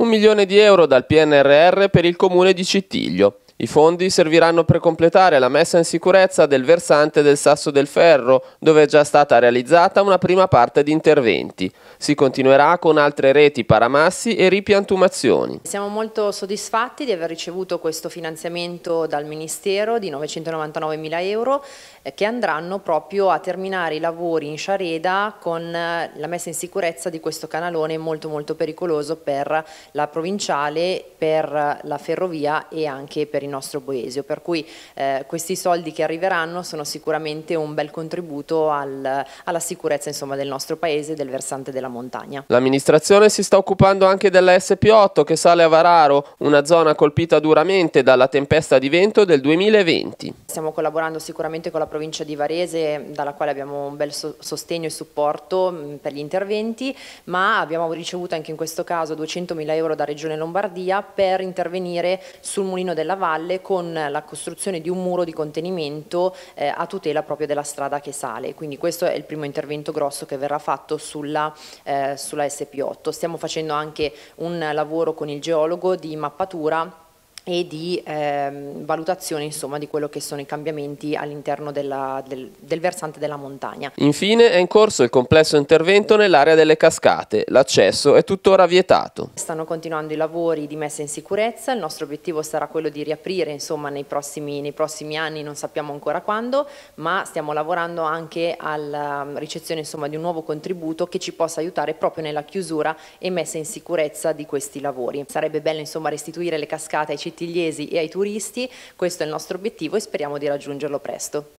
un milione di euro dal PNRR per il comune di Cittiglio, i fondi serviranno per completare la messa in sicurezza del versante del Sasso del Ferro, dove è già stata realizzata una prima parte di interventi. Si continuerà con altre reti paramassi e ripiantumazioni. Siamo molto soddisfatti di aver ricevuto questo finanziamento dal Ministero di 999 mila euro eh, che andranno proprio a terminare i lavori in Sciareda con eh, la messa in sicurezza di questo canalone molto molto pericoloso per la provinciale, per eh, la ferrovia e anche per i nostro Boesio, per cui eh, questi soldi che arriveranno sono sicuramente un bel contributo al, alla sicurezza insomma, del nostro paese e del versante della montagna. L'amministrazione si sta occupando anche della SP8 che sale a Vararo, una zona colpita duramente dalla tempesta di vento del 2020. Stiamo collaborando sicuramente con la provincia di Varese, dalla quale abbiamo un bel sostegno e supporto mm, per gli interventi, ma abbiamo ricevuto anche in questo caso 200.000 euro da Regione Lombardia per intervenire sul mulino della Valle valle con la costruzione di un muro di contenimento eh, a tutela proprio della strada che sale. Quindi questo è il primo intervento grosso che verrà fatto sulla, eh, sulla SP8. Stiamo facendo anche un lavoro con il geologo di mappatura e di ehm, valutazione insomma, di quello che sono i cambiamenti all'interno del, del versante della montagna. Infine è in corso il complesso intervento nell'area delle cascate, l'accesso è tuttora vietato. Stanno continuando i lavori di messa in sicurezza, il nostro obiettivo sarà quello di riaprire insomma, nei, prossimi, nei prossimi anni, non sappiamo ancora quando, ma stiamo lavorando anche alla um, ricezione insomma, di un nuovo contributo che ci possa aiutare proprio nella chiusura e messa in sicurezza di questi lavori. Sarebbe bello insomma, restituire le cascate ai cittadini cittiliesi e ai turisti, questo è il nostro obiettivo e speriamo di raggiungerlo presto.